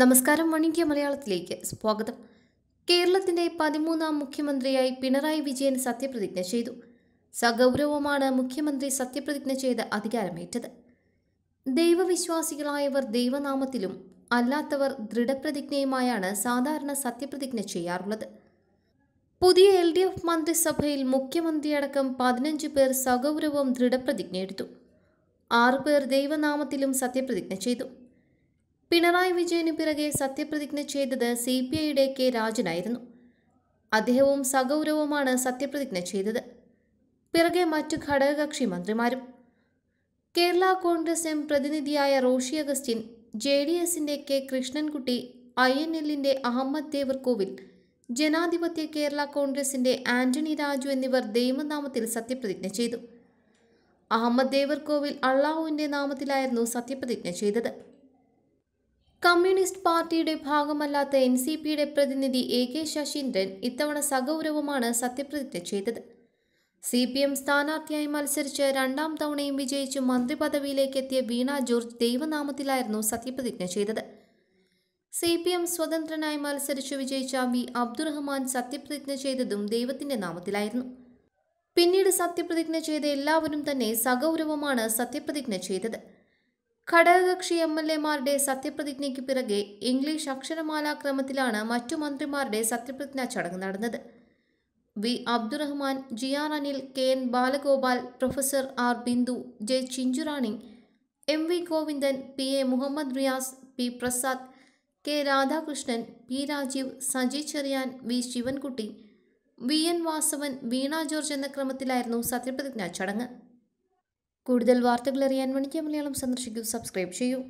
നമസ്കാരം വണിക്യ മലയാളത്തിലേക്ക് സ്വാഗതം കേരളത്തിന്റെ പതിമൂന്നാം മുഖ്യമന്ത്രിയായി പിണറായി വിജയൻ സത്യപ്രതിജ്ഞ ചെയ്തു സഗൗരവമാണ് മുഖ്യമന്ത്രി സത്യപ്രതിജ്ഞ ചെയ്ത് അധികാരമേറ്റത് ദൈവവിശ്വാസികളായവർ ദൈവനാമത്തിലും അല്ലാത്തവർ ദൃഢപ്രതിജ്ഞയുമായാണ് സാധാരണ സത്യപ്രതിജ്ഞ ചെയ്യാറുള്ളത് പുതിയ എൽ ഡി എഫ് മന്ത്രിസഭയിൽ മുഖ്യമന്ത്രിയടക്കം പതിനഞ്ച് പേർ സഗൗരവം ദൃഢപ്രതിജ്ഞ എടുത്തു ആറുപേർ ദൈവനാമത്തിലും സത്യപ്രതിജ്ഞ ചെയ്തു പിണറായി വിജയന് പിറകെ സത്യപ്രതിജ്ഞ ചെയ്തത് സി പി ഐയുടെ കെ രാജനായിരുന്നു അദ്ദേഹവും സഗൗരവവുമാണ് സത്യപ്രതിജ്ഞ ചെയ്തത് പിറകെ മറ്റു ഘടകകക്ഷി മന്ത്രിമാരും കേരള കോൺഗ്രസ് എം പ്രതിനിധിയായ റോഷി അഗസ്റ്റിൻ ജെ ഡി എസിൻ്റെ കെ കൃഷ്ണൻകുട്ടി ഐ എൻ എല്ലിൻ്റെ അഹമ്മദ് ദേവർകോവിൽ ജനാധിപത്യ കേരള കോൺഗ്രസിൻ്റെ ആന്റണി രാജു എന്നിവർ ദൈവനാമത്തിൽ സത്യപ്രതിജ്ഞ ചെയ്തു അഹമ്മദ് ദേവർകോവിൽ അള്ളാഹുവിൻ്റെ നാമത്തിലായിരുന്നു സത്യപ്രതിജ്ഞ ചെയ്തത് കമ്മ്യൂണിസ്റ്റ് പാർട്ടിയുടെ ഭാഗമല്ലാത്ത എൻ സി പിയുടെ പ്രതിനിധി എ കെ ശശീന്ദ്രൻ ഇത്തവണ സഗൗരവമാണ് സത്യപ്രതിജ്ഞ ചെയ്തത് സി പി എം സ്ഥാനാർത്ഥിയായി മത്സരിച്ച് രണ്ടാം തവണയും വിജയിച്ച് മന്ത്രിപദവിയിലേക്കെത്തിയ വീണ ജോർജ് ദൈവനാമത്തിലായിരുന്നു സത്യപ്രതിജ്ഞ ചെയ്തത് സി പി എം സ്വതന്ത്രനായി മത്സരിച്ചു വിജയിച്ച വി അബ്ദുറഹ്മാൻ സത്യപ്രതിജ്ഞ ചെയ്തതും ദൈവത്തിന്റെ നാമത്തിലായിരുന്നു പിന്നീട് സത്യപ്രതിജ്ഞ ചെയ്ത എല്ലാവരും തന്നെ സഗൗരവമാണ് സത്യപ്രതിജ്ഞ ചെയ്തത് ഘടകകക്ഷി എം എൽ എമാരുടെ സത്യപ്രതിജ്ഞയ്ക്ക് പിറകെ ഇംഗ്ലീഷ് അക്ഷരമാലാക്രമത്തിലാണ് മറ്റു മന്ത്രിമാരുടെ സത്യപ്രതിജ്ഞാ ചടങ്ങ് നടന്നത് V Abdurahiman G R Anil K N Balagopal professor R Bindu J Chinchurani M V Govindan P A Muhammad Riyas P Prasad K Radhakrishnan P Rajeev Saji Cherian V Sivankutty V N Vasavan Veena George എന്ന ക്രമത്തിലായിരുന്നു സത്യപ്രതിജ്ഞാ ചടങ്ങ് കൂടുതൽ വാർത്തകൾ അറിയാൻ വണിക്ക മലയാളം സന്ദർശിക്കൂ സബ്സ്ക്രൈബ് ചെയ്യൂ